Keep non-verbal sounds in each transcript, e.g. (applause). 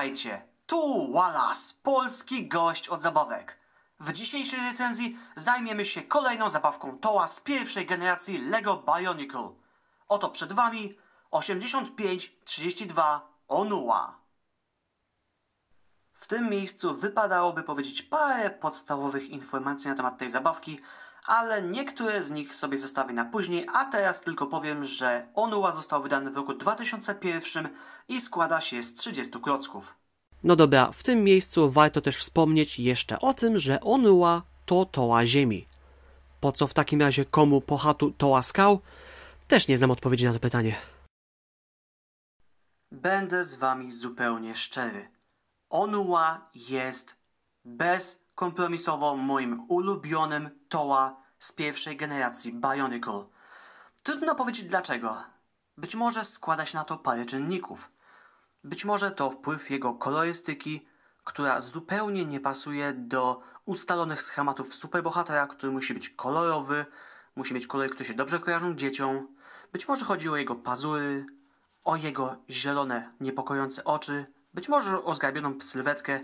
Witajcie, tu Wallace, polski gość od zabawek. W dzisiejszej recenzji zajmiemy się kolejną zabawką Toła z pierwszej generacji LEGO Bionicle. Oto przed Wami 8532 Onua. W tym miejscu wypadałoby powiedzieć parę podstawowych informacji na temat tej zabawki, ale niektóre z nich sobie zostawię na później, a teraz tylko powiem, że Onua został wydany w roku 2001 i składa się z 30 klocków. No dobra, w tym miejscu warto też wspomnieć jeszcze o tym, że Onua to toła ziemi. Po co w takim razie komu pohatu toła skał? Też nie znam odpowiedzi na to pytanie. Będę z wami zupełnie szczery. Onua jest bezkompromisowo moim ulubionym toła z pierwszej generacji Bionicle. Trudno powiedzieć dlaczego. Być może składa się na to parę czynników. Być może to wpływ jego kolorystyki, która zupełnie nie pasuje do ustalonych schematów superbohatera, który musi być kolorowy, musi mieć kolory, które się dobrze kojarzą dzieciom. Być może chodzi o jego pazury, o jego zielone, niepokojące oczy, być może o zgrabioną sylwetkę,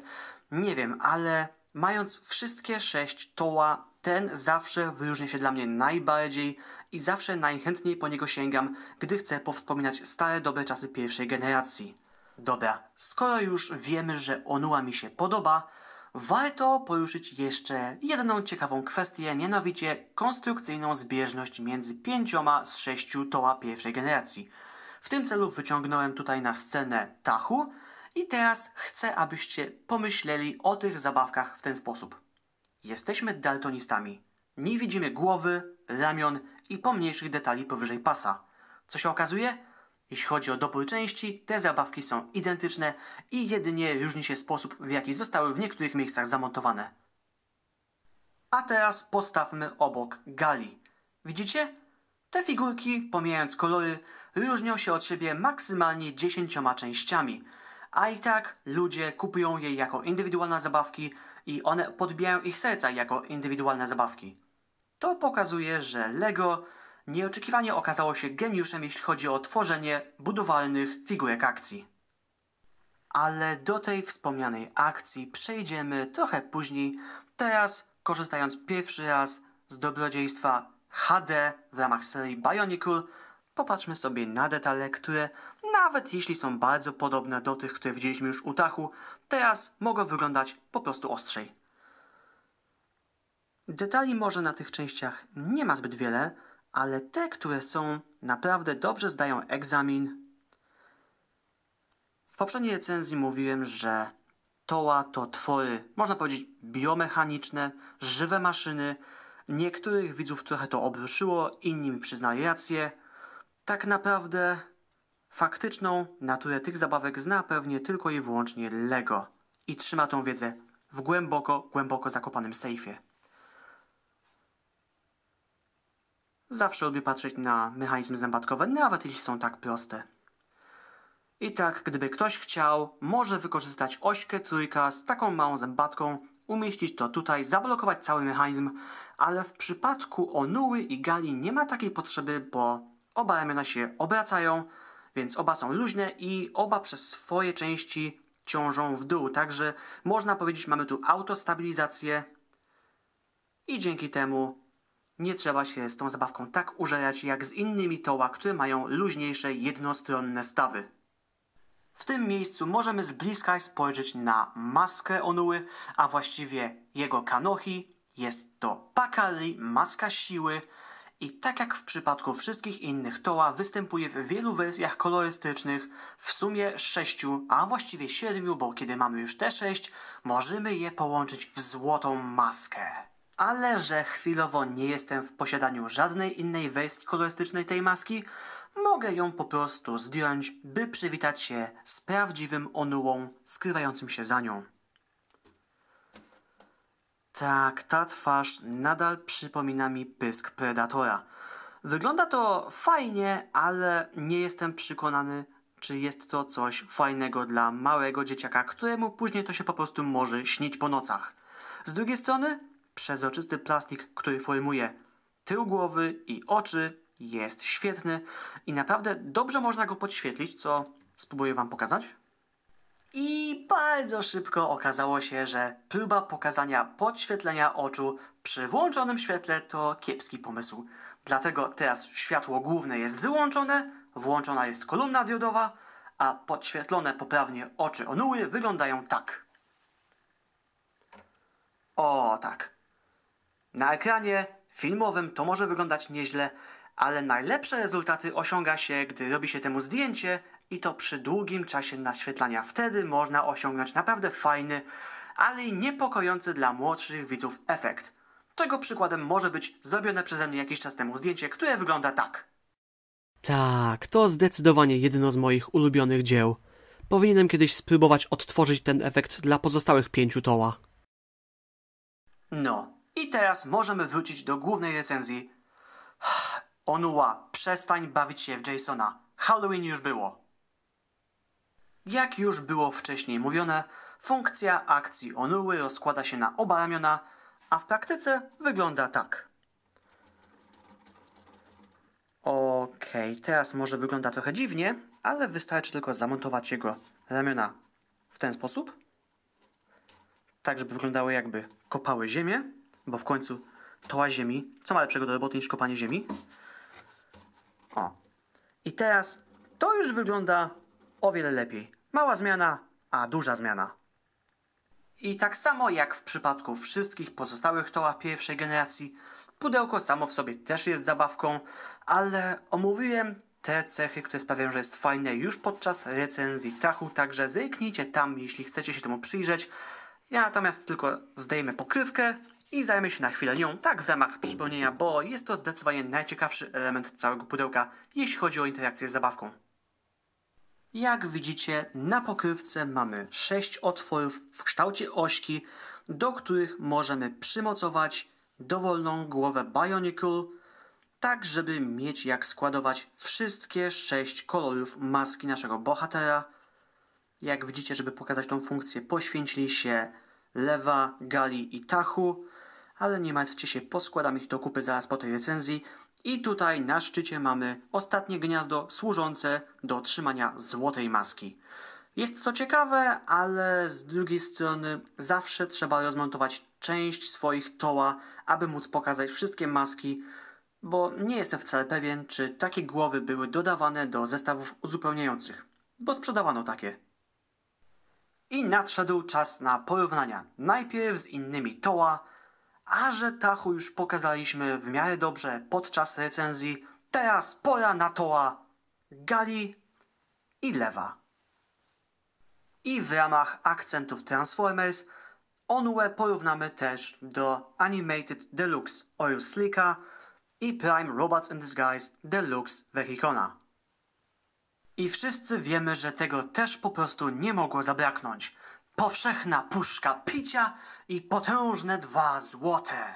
nie wiem, ale mając wszystkie sześć toła ten zawsze wyróżnia się dla mnie najbardziej i zawsze najchętniej po niego sięgam, gdy chcę powspominać stare dobre czasy pierwszej generacji. Dobra, skoro już wiemy, że Onua mi się podoba, warto poruszyć jeszcze jedną ciekawą kwestię, mianowicie konstrukcyjną zbieżność między pięcioma z sześciu toła pierwszej generacji. W tym celu wyciągnąłem tutaj na scenę Tachu i teraz chcę, abyście pomyśleli o tych zabawkach w ten sposób. Jesteśmy daltonistami. Nie widzimy głowy, ramion i pomniejszych detali powyżej pasa. Co się okazuje? Jeśli chodzi o dobór części, te zabawki są identyczne i jedynie różni się sposób, w jaki zostały w niektórych miejscach zamontowane. A teraz postawmy obok gali. Widzicie? Te figurki, pomijając kolory, różnią się od siebie maksymalnie dziesięcioma częściami, a i tak ludzie kupują je jako indywidualne zabawki i one podbijają ich serca jako indywidualne zabawki. To pokazuje, że Lego nieoczekiwanie okazało się geniuszem, jeśli chodzi o tworzenie budowalnych figurek akcji. Ale do tej wspomnianej akcji przejdziemy trochę później, teraz korzystając pierwszy raz z dobrodziejstwa HD w ramach serii Bionicle, Popatrzmy sobie na detale, które nawet jeśli są bardzo podobne do tych, które widzieliśmy już u Tachu, teraz mogą wyglądać po prostu ostrzej. Detali może na tych częściach nie ma zbyt wiele, ale te, które są, naprawdę dobrze zdają egzamin. W poprzedniej recenzji mówiłem, że toła to twory, można powiedzieć, biomechaniczne, żywe maszyny. Niektórych widzów trochę to obruszyło, inni mi przyznali rację. Tak naprawdę faktyczną naturę tych zabawek zna pewnie tylko i wyłącznie Lego i trzyma tą wiedzę w głęboko, głęboko zakopanym sejfie. Zawsze lubię patrzeć na mechanizmy zębatkowe, nawet jeśli są tak proste. I tak, gdyby ktoś chciał, może wykorzystać ośkę trójka z taką małą zębatką, umieścić to tutaj, zablokować cały mechanizm, ale w przypadku Onuły i Gali nie ma takiej potrzeby, bo Oba ramiona się obracają, więc oba są luźne i oba przez swoje części ciążą w dół. Także można powiedzieć, mamy tu autostabilizację i dzięki temu nie trzeba się z tą zabawką tak użerać jak z innymi toła, które mają luźniejsze, jednostronne stawy. W tym miejscu możemy z bliska spojrzeć na maskę Onuły, a właściwie jego kanohi. Jest to Pakali, maska siły, i tak jak w przypadku wszystkich innych toła występuje w wielu wersjach kolorystycznych, w sumie sześciu, a właściwie siedmiu, bo kiedy mamy już te sześć, możemy je połączyć w złotą maskę. Ale że chwilowo nie jestem w posiadaniu żadnej innej wersji kolorystycznej tej maski, mogę ją po prostu zdjąć, by przywitać się z prawdziwym onułą skrywającym się za nią. Tak, ta twarz nadal przypomina mi pysk predatora. Wygląda to fajnie, ale nie jestem przekonany, czy jest to coś fajnego dla małego dzieciaka, któremu później to się po prostu może śnić po nocach. Z drugiej strony, przezroczysty plastik, który formuje tył głowy i oczy, jest świetny i naprawdę dobrze można go podświetlić, co spróbuję Wam pokazać. I bardzo szybko okazało się, że próba pokazania podświetlenia oczu przy włączonym świetle to kiepski pomysł. Dlatego teraz światło główne jest wyłączone, włączona jest kolumna diodowa, a podświetlone poprawnie oczy onuły wyglądają tak. O tak. Na ekranie filmowym to może wyglądać nieźle, ale najlepsze rezultaty osiąga się, gdy robi się temu zdjęcie, i to przy długim czasie naświetlania. Wtedy można osiągnąć naprawdę fajny, ale i niepokojący dla młodszych widzów efekt. Czego przykładem może być zrobione przeze mnie jakiś czas temu zdjęcie, które wygląda tak. Tak, to zdecydowanie jedno z moich ulubionych dzieł. Powinienem kiedyś spróbować odtworzyć ten efekt dla pozostałych pięciu toła. No, i teraz możemy wrócić do głównej recenzji. (sighs) Onua, przestań bawić się w Jasona. Halloween już było. Jak już było wcześniej mówione, funkcja akcji onuły rozkłada się na oba ramiona, a w praktyce wygląda tak. Okej, okay, teraz może wygląda trochę dziwnie, ale wystarczy tylko zamontować jego ramiona w ten sposób, tak żeby wyglądały jakby kopały ziemię, bo w końcu toła ziemi, co ma lepszego do roboty niż kopanie ziemi. O. I teraz to już wygląda o wiele lepiej. Mała zmiana, a duża zmiana. I tak samo jak w przypadku wszystkich pozostałych toła pierwszej generacji, pudełko samo w sobie też jest zabawką, ale omówiłem te cechy, które sprawiają, że jest fajne już podczas recenzji tachu, także zerknijcie tam, jeśli chcecie się temu przyjrzeć. Ja natomiast tylko zdejmę pokrywkę i zajmę się na chwilę nią, tak w ramach przypomnienia, bo jest to zdecydowanie najciekawszy element całego pudełka, jeśli chodzi o interakcję z zabawką. Jak widzicie, na pokrywce mamy 6 otworów w kształcie ośki, do których możemy przymocować dowolną głowę Bionicle, tak żeby mieć jak składować wszystkie 6 kolorów maski naszego bohatera. Jak widzicie, żeby pokazać tą funkcję, poświęcili się Lewa, Gali i Tachu, ale nie martwcie się, poskładam ich do kupy zaraz po tej recenzji i tutaj na szczycie mamy ostatnie gniazdo służące do trzymania złotej maski. Jest to ciekawe, ale z drugiej strony zawsze trzeba rozmontować część swoich toła, aby móc pokazać wszystkie maski, bo nie jestem wcale pewien, czy takie głowy były dodawane do zestawów uzupełniających, bo sprzedawano takie. I nadszedł czas na porównania. Najpierw z innymi toła, a że Tachu już pokazaliśmy w miarę dobrze podczas recenzji, teraz pora na toła Gali i Lewa. I w ramach akcentów Transformers Onue porównamy też do Animated Deluxe Oil Slicka i Prime Robots in Disguise Deluxe Vehicona. I wszyscy wiemy, że tego też po prostu nie mogło zabraknąć – powszechna puszka picia i potężne dwa złote.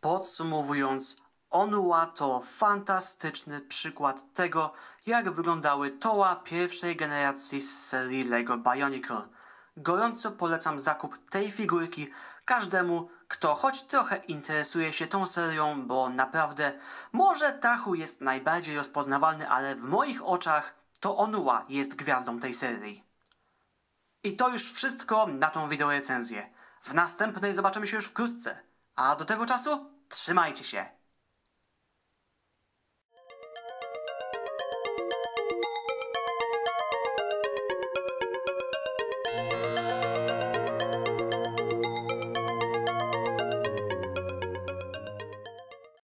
Podsumowując, Onua to fantastyczny przykład tego, jak wyglądały toła pierwszej generacji z serii LEGO Bionicle. Gorąco polecam zakup tej figurki każdemu, kto choć trochę interesuje się tą serią, bo naprawdę może Tahu jest najbardziej rozpoznawalny, ale w moich oczach to Onua jest gwiazdą tej serii. I to już wszystko na tą recenzję. W następnej zobaczymy się już wkrótce. A do tego czasu trzymajcie się.